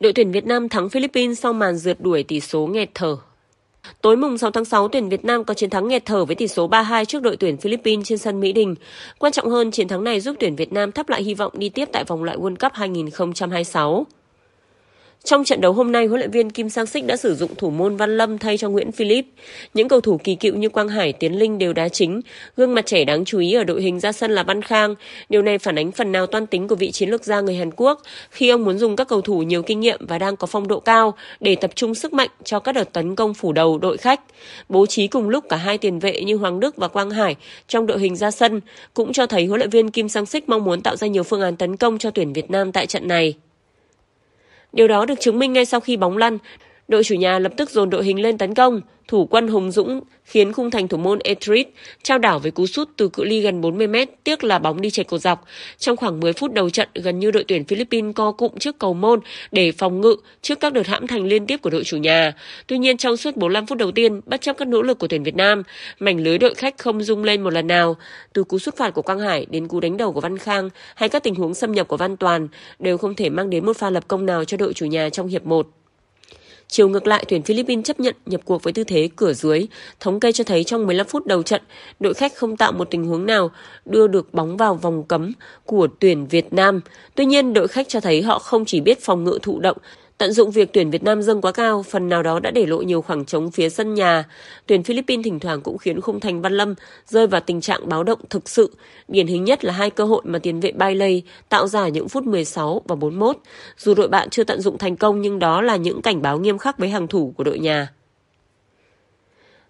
Đội tuyển Việt Nam thắng Philippines sau màn rượt đuổi tỷ số nghẹt thở. Tối mùng 6 tháng 6, tuyển Việt Nam có chiến thắng nghẹt thở với tỷ số 3-2 trước đội tuyển Philippines trên sân Mỹ Đình. Quan trọng hơn, chiến thắng này giúp tuyển Việt Nam thắp lại hy vọng đi tiếp tại vòng loại World Cup 2026. Trong trận đấu hôm nay, huấn luyện viên Kim Sang Sik đã sử dụng thủ môn Văn Lâm thay cho Nguyễn Philip. Những cầu thủ kỳ cựu như Quang Hải, Tiến Linh đều đá chính. Gương mặt trẻ đáng chú ý ở đội hình ra sân là Văn Khang. Điều này phản ánh phần nào toan tính của vị chiến lược gia người Hàn Quốc khi ông muốn dùng các cầu thủ nhiều kinh nghiệm và đang có phong độ cao để tập trung sức mạnh cho các đợt tấn công phủ đầu đội khách. Bố trí cùng lúc cả hai tiền vệ như Hoàng Đức và Quang Hải trong đội hình ra sân cũng cho thấy huấn luyện viên Kim Sang Sik mong muốn tạo ra nhiều phương án tấn công cho tuyển Việt Nam tại trận này. Điều đó được chứng minh ngay sau khi bóng lăn Đội chủ nhà lập tức dồn đội hình lên tấn công, thủ quân Hùng Dũng khiến khung thành thủ môn Etrit trao đảo với cú sút từ cự ly gần 40 m tiếc là bóng đi chệch cột dọc. Trong khoảng 10 phút đầu trận, gần như đội tuyển Philippines co cụm trước cầu môn để phòng ngự trước các đợt hãm thành liên tiếp của đội chủ nhà. Tuy nhiên trong suốt 45 phút đầu tiên, bất chấp các nỗ lực của tuyển Việt Nam, mảnh lưới đội khách không rung lên một lần nào. Từ cú sút phạt của Quang Hải đến cú đánh đầu của Văn Khang hay các tình huống xâm nhập của Văn Toàn đều không thể mang đến một pha lập công nào cho đội chủ nhà trong hiệp 1. Chiều ngược lại, tuyển Philippines chấp nhận nhập cuộc với tư thế cửa dưới. Thống kê cho thấy trong 15 phút đầu trận, đội khách không tạo một tình huống nào đưa được bóng vào vòng cấm của tuyển Việt Nam. Tuy nhiên, đội khách cho thấy họ không chỉ biết phòng ngự thụ động Tận dụng việc tuyển Việt Nam dâng quá cao, phần nào đó đã để lộ nhiều khoảng trống phía sân nhà. Tuyển Philippines thỉnh thoảng cũng khiến khung thành Văn Lâm rơi vào tình trạng báo động thực sự. Điển hình nhất là hai cơ hội mà tiền vệ Bailey tạo ra những phút 16 và 41. Dù đội bạn chưa tận dụng thành công nhưng đó là những cảnh báo nghiêm khắc với hàng thủ của đội nhà.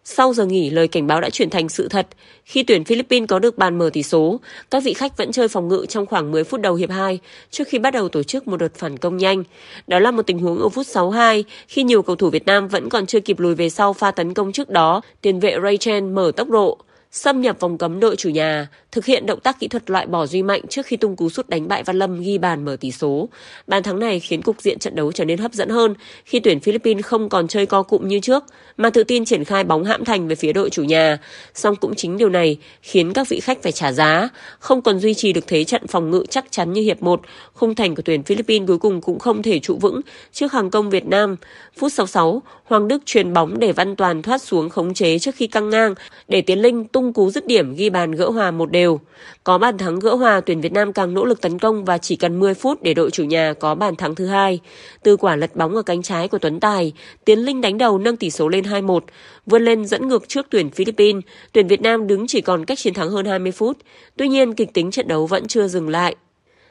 Sau giờ nghỉ, lời cảnh báo đã chuyển thành sự thật. Khi tuyển Philippines có được bàn mở tỷ số, các vị khách vẫn chơi phòng ngự trong khoảng 10 phút đầu hiệp 2 trước khi bắt đầu tổ chức một đợt phản công nhanh. Đó là một tình huống ở phút 62 khi nhiều cầu thủ Việt Nam vẫn còn chưa kịp lùi về sau pha tấn công trước đó, tiền vệ Ray Chen mở tốc độ xâm nhập vòng cấm đội chủ nhà, thực hiện động tác kỹ thuật loại bỏ Duy Mạnh trước khi tung cú sút đánh bại Văn Lâm ghi bàn mở tỷ số. Bàn thắng này khiến cục diện trận đấu trở nên hấp dẫn hơn khi tuyển Philippines không còn chơi co cụm như trước mà tự tin triển khai bóng hãm thành về phía đội chủ nhà. Song cũng chính điều này khiến các vị khách phải trả giá, không còn duy trì được thế trận phòng ngự chắc chắn như hiệp 1. Khung thành của tuyển Philippines cuối cùng cũng không thể trụ vững trước hàng công Việt Nam. Phút 66, Hoàng Đức truyền bóng để Văn Toàn thoát xuống khống chế trước khi căng ngang để Tiến Linh tung công cú dứt điểm ghi bàn gỡ hòa một đều. Có bàn thắng gỡ hòa, tuyển Việt Nam càng nỗ lực tấn công và chỉ cần 10 phút để đội chủ nhà có bàn thắng thứ hai. Từ quả lật bóng ở cánh trái của Tuấn Tài, Tiến Linh đánh đầu nâng tỷ số lên 2-1, vươn lên dẫn ngược trước tuyển Philippines. Tuyển Việt Nam đứng chỉ còn cách chiến thắng hơn 20 phút. Tuy nhiên, kịch tính trận đấu vẫn chưa dừng lại.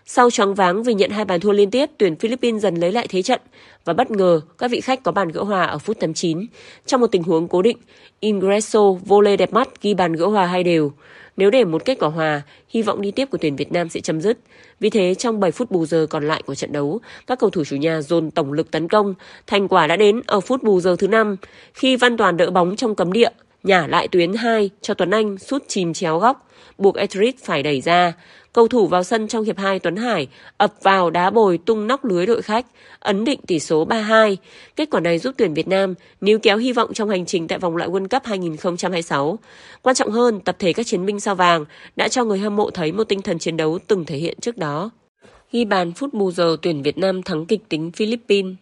Sau choáng váng vì nhận hai bàn thua liên tiếp, tuyển Philippines dần lấy lại thế trận và bất ngờ các vị khách có bàn gỡ hòa ở phút 89. Trong một tình huống cố định, Ingreso vô lê đẹp mắt ghi bàn gỡ hòa hai đều. Nếu để một kết quả hòa, hy vọng đi tiếp của tuyển Việt Nam sẽ chấm dứt. Vì thế, trong 7 phút bù giờ còn lại của trận đấu, các cầu thủ chủ nhà dồn tổng lực tấn công. Thành quả đã đến ở phút bù giờ thứ 5, khi Văn Toàn đỡ bóng trong cấm địa, nhả lại tuyến 2 cho Tuấn Anh sút chìm chéo góc, buộc Etrit phải đẩy ra. Cầu thủ vào sân trong hiệp 2 Tuấn Hải ập vào đá bồi tung nóc lưới đội khách, ấn định tỷ số 3-2. Kết quả này giúp tuyển Việt Nam níu kéo hy vọng trong hành trình tại vòng loại World Cup 2026. Quan trọng hơn, tập thể các chiến binh sao vàng đã cho người hâm mộ thấy một tinh thần chiến đấu từng thể hiện trước đó. Ghi bàn phút bù giờ tuyển Việt Nam thắng kịch tính Philippines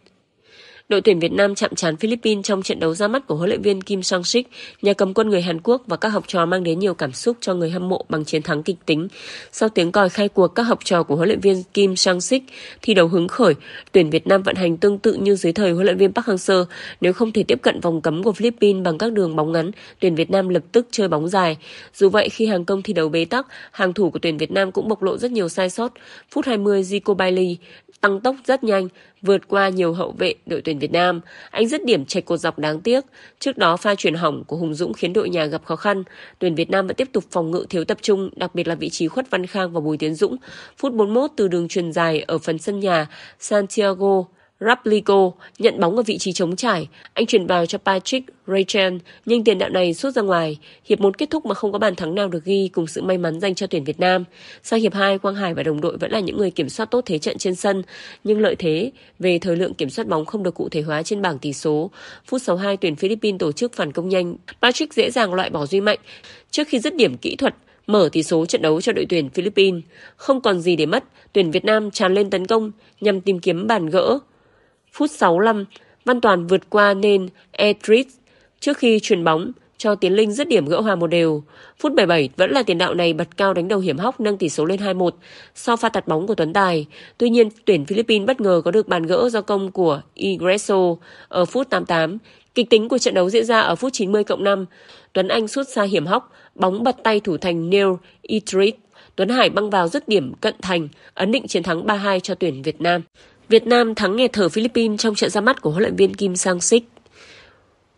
Đội tuyển Việt Nam chạm trán Philippines trong trận đấu ra mắt của huấn luyện viên Kim Sang-sik, nhà cầm quân người Hàn Quốc và các học trò mang đến nhiều cảm xúc cho người hâm mộ bằng chiến thắng kịch tính. Sau tiếng còi khai cuộc các học trò của huấn luyện viên Kim Sang-sik thi đấu hứng khởi, tuyển Việt Nam vận hành tương tự như dưới thời huấn luyện viên Park Hang-seo, nếu không thể tiếp cận vòng cấm của Philippines bằng các đường bóng ngắn, tuyển Việt Nam lập tức chơi bóng dài. Dù vậy khi hàng công thi đấu bế tắc, hàng thủ của tuyển Việt Nam cũng bộc lộ rất nhiều sai sót. Phút 20 Zico Bailey tăng tốc rất nhanh, vượt qua nhiều hậu vệ đội tuyển Việt Nam. Anh dứt điểm chạy cột dọc đáng tiếc. Trước đó pha chuyển hỏng của Hùng Dũng khiến đội nhà gặp khó khăn. Tuyển Việt Nam vẫn tiếp tục phòng ngự thiếu tập trung, đặc biệt là vị trí Khuất Văn Khang và Bùi Tiến Dũng. Phút 41 từ đường truyền dài ở phần sân nhà Santiago Raplico nhận bóng ở vị trí chống trải. Anh chuyển vào cho Patrick Rachel, nhưng tiền đạo này suốt ra ngoài. Hiệp 1 kết thúc mà không có bàn thắng nào được ghi cùng sự may mắn dành cho tuyển Việt Nam. Sang hiệp 2, Quang Hải và đồng đội vẫn là những người kiểm soát tốt thế trận trên sân, nhưng lợi thế về thời lượng kiểm soát bóng không được cụ thể hóa trên bảng tỷ số. Phút 62, tuyển Philippines tổ chức phản công nhanh. Patrick dễ dàng loại bỏ Duy Mạnh trước khi dứt điểm kỹ thuật mở tỷ số trận đấu cho đội tuyển Philippines. Không còn gì để mất, tuyển Việt Nam tràn lên tấn công nhằm tìm kiếm bàn gỡ Phút 65, Văn Toàn vượt qua nên Etrit trước khi chuyển bóng cho Tiến Linh dứt điểm gỡ hòa một đều. Phút 77 vẫn là tiền đạo này bật cao đánh đầu hiểm hóc nâng tỷ số lên 2-1 sau pha tạt bóng của Tuấn Tài. Tuy nhiên, tuyển Philippines bất ngờ có được bàn gỡ do công của Igreso ở phút 88. Kịch tính của trận đấu diễn ra ở phút 90 cộng 5. Tuấn Anh sút xa hiểm hóc, bóng bật tay thủ thành Neil Itrit. Tuấn Hải băng vào dứt điểm cận thành, ấn định chiến thắng 3-2 cho tuyển Việt Nam. Việt Nam thắng nghẹt thở Philippines trong trận ra mắt của huấn luyện viên Kim Sang Sik.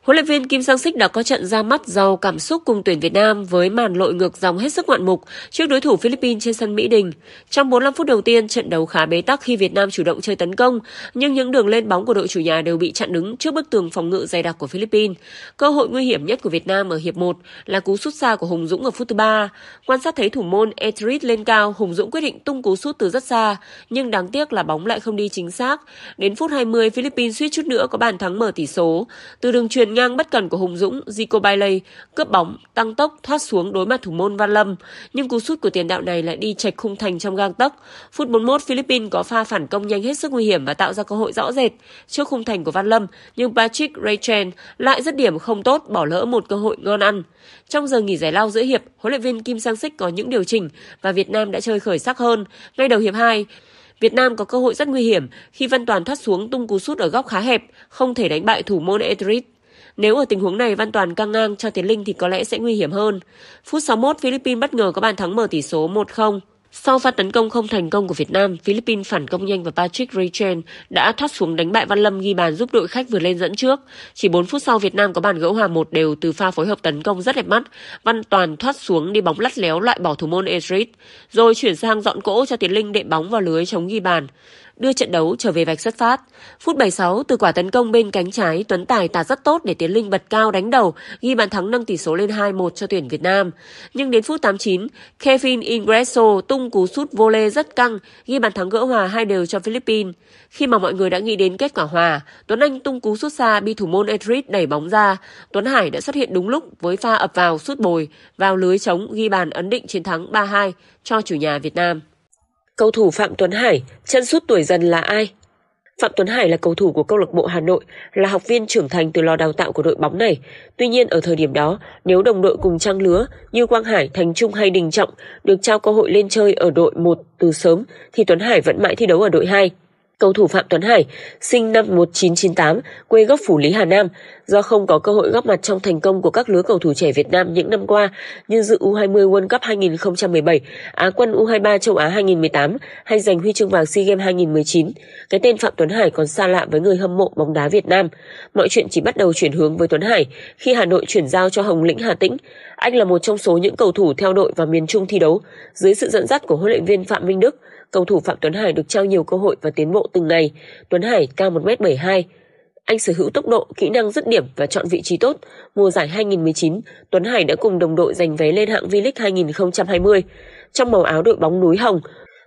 Huấn luyện viên Kim Sang Sik đã có trận ra mắt giàu cảm xúc cùng tuyển Việt Nam với màn lội ngược dòng hết sức ngoạn mục trước đối thủ Philippines trên sân Mỹ Đình. Trong 45 phút đầu tiên, trận đấu khá bế tắc khi Việt Nam chủ động chơi tấn công, nhưng những đường lên bóng của đội chủ nhà đều bị chặn đứng trước bức tường phòng ngự dày đặc của Philippines. Cơ hội nguy hiểm nhất của Việt Nam ở hiệp 1 là cú sút xa của Hùng Dũng ở phút thứ 3. Quan sát thấy thủ môn Etrit lên cao, Hùng Dũng quyết định tung cú sút từ rất xa, nhưng đáng tiếc là bóng lại không đi chính xác. Đến phút 20, Philippines suýt chút nữa có bàn thắng mở tỷ số. Từ đường truyền ngang bất cần của Hùng Dũng, Zico Bailey cướp bóng, tăng tốc thoát xuống đối mặt thủ môn Văn Lâm, nhưng cú sút của tiền đạo này lại đi chệch khung thành trong gang tấc. Phút 41 Philippines có pha phản công nhanh hết sức nguy hiểm và tạo ra cơ hội rõ rệt trước khung thành của Văn Lâm, nhưng Patrick Raychen lại dứt điểm không tốt, bỏ lỡ một cơ hội ngon ăn. Trong giờ nghỉ giải lao giữa hiệp, huấn luyện viên Kim Sang sích có những điều chỉnh và Việt Nam đã chơi khởi sắc hơn. Ngay đầu hiệp 2, Việt Nam có cơ hội rất nguy hiểm khi Văn Toàn thoát xuống tung cú sút ở góc khá hẹp, không thể đánh bại thủ môn Etrit. Nếu ở tình huống này Văn Toàn căng ngang cho Tiến Linh thì có lẽ sẽ nguy hiểm hơn. Phút 61, Philippines bất ngờ có bàn thắng mở tỷ số 1-0. Sau pha tấn công không thành công của Việt Nam, Philippines phản công nhanh và Patrick Rechen đã thoát xuống đánh bại Văn Lâm ghi bàn giúp đội khách vượt lên dẫn trước. Chỉ 4 phút sau Việt Nam có bàn gỡ hòa một đều từ pha phối hợp tấn công rất đẹp mắt. Văn Toàn thoát xuống đi bóng lắt léo loại bỏ thủ môn Ezrit, rồi chuyển sang dọn cỗ cho Tiến Linh đệm bóng vào lưới chống ghi bàn đưa trận đấu trở về vạch xuất phát. Phút 76, từ quả tấn công bên cánh trái, Tuấn Tài tạt rất tốt để Tiến Linh bật cao đánh đầu, ghi bàn thắng nâng tỷ số lên 2-1 cho tuyển Việt Nam. Nhưng đến phút 89, Kevin Ingresso tung cú sút vô lê rất căng, ghi bàn thắng gỡ hòa hai đều cho Philippines. Khi mà mọi người đã nghĩ đến kết quả hòa, Tuấn Anh tung cú sút xa bị thủ môn Edrit đẩy bóng ra. Tuấn Hải đã xuất hiện đúng lúc với pha ập vào sút bồi, vào lưới trống ghi bàn ấn định chiến thắng 3-2 cho chủ nhà Việt Nam. Cầu thủ Phạm Tuấn Hải, chân sút tuổi dần là ai? Phạm Tuấn Hải là cầu thủ của câu lạc bộ Hà Nội, là học viên trưởng thành từ lò đào tạo của đội bóng này. Tuy nhiên ở thời điểm đó, nếu đồng đội cùng trang lứa như Quang Hải, Thành Trung hay Đình Trọng được trao cơ hội lên chơi ở đội 1 từ sớm thì Tuấn Hải vẫn mãi thi đấu ở đội 2. Cầu thủ Phạm Tuấn Hải, sinh năm 1998, quê gốc Phủ Lý Hà Nam, do không có cơ hội góp mặt trong thành công của các lứa cầu thủ trẻ Việt Nam những năm qua như dự U20 World Cup 2017, Á quân U23 châu Á 2018 hay giành huy chương vàng SEA Games 2019, cái tên Phạm Tuấn Hải còn xa lạ với người hâm mộ bóng đá Việt Nam. Mọi chuyện chỉ bắt đầu chuyển hướng với Tuấn Hải khi Hà Nội chuyển giao cho Hồng Lĩnh Hà Tĩnh. Anh là một trong số những cầu thủ theo đội vào miền Trung thi đấu dưới sự dẫn dắt của huấn luyện viên Phạm Minh Đức cầu thủ Phạm Tuấn Hải được trao nhiều cơ hội và tiến bộ từng ngày. Tuấn Hải cao 1m72, anh sở hữu tốc độ, kỹ năng dứt điểm và chọn vị trí tốt. Mùa giải 2019, Tuấn Hải đã cùng đồng đội giành vé lên hạng V-League 2020. Trong màu áo đội bóng núi hồng,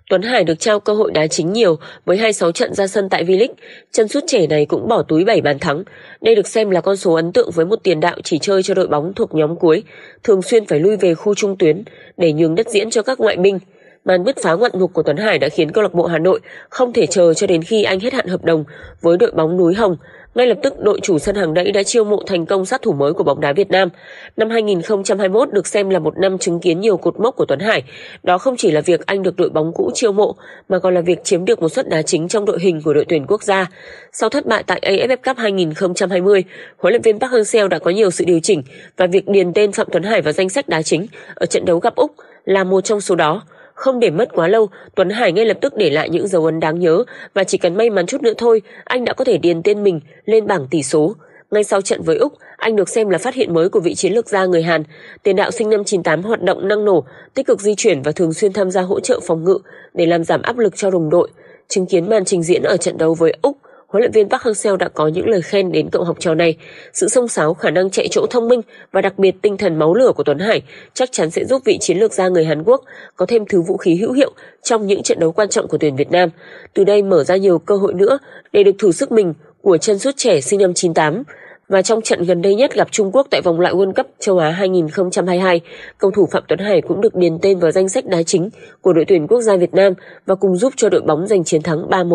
Tuấn Hải được trao cơ hội đá chính nhiều với 26 trận ra sân tại V-League. Chân sút trẻ này cũng bỏ túi 7 bàn thắng. Đây được xem là con số ấn tượng với một tiền đạo chỉ chơi cho đội bóng thuộc nhóm cuối, thường xuyên phải lui về khu trung tuyến để nhường đất diễn cho các ngoại binh. Màn bứt phá ngoạn mục của Tuấn Hải đã khiến câu lạc bộ Hà Nội không thể chờ cho đến khi anh hết hạn hợp đồng với đội bóng núi Hồng. Ngay lập tức, đội chủ sân hàng đẫy đã chiêu mộ thành công sát thủ mới của bóng đá Việt Nam. Năm 2021 được xem là một năm chứng kiến nhiều cột mốc của Tuấn Hải. Đó không chỉ là việc anh được đội bóng cũ chiêu mộ, mà còn là việc chiếm được một suất đá chính trong đội hình của đội tuyển quốc gia. Sau thất bại tại AFF Cup 2020, huấn luyện viên Park Hang-seo đã có nhiều sự điều chỉnh và việc điền tên Phạm Tuấn Hải vào danh sách đá chính ở trận đấu gặp Úc là một trong số đó. Không để mất quá lâu, Tuấn Hải ngay lập tức để lại những dấu ấn đáng nhớ và chỉ cần may mắn chút nữa thôi, anh đã có thể điền tên mình lên bảng tỷ số. Ngay sau trận với Úc, anh được xem là phát hiện mới của vị chiến lược gia người Hàn. Tiền đạo sinh năm 98 hoạt động năng nổ, tích cực di chuyển và thường xuyên tham gia hỗ trợ phòng ngự để làm giảm áp lực cho đồng đội. Chứng kiến màn trình diễn ở trận đấu với Úc, huấn luyện viên Park Hang-seo đã có những lời khen đến cậu học trò này. Sự sông sáo, khả năng chạy chỗ thông minh và đặc biệt tinh thần máu lửa của Tuấn Hải chắc chắn sẽ giúp vị chiến lược gia người Hàn Quốc có thêm thứ vũ khí hữu hiệu trong những trận đấu quan trọng của tuyển Việt Nam. Từ đây mở ra nhiều cơ hội nữa để được thử sức mình của chân sút trẻ sinh năm 98 và trong trận gần đây nhất gặp Trung Quốc tại vòng loại World Cup châu Á 2022, cầu thủ Phạm Tuấn Hải cũng được điền tên vào danh sách đá chính của đội tuyển quốc gia Việt Nam và cùng giúp cho đội bóng giành chiến thắng 3-1.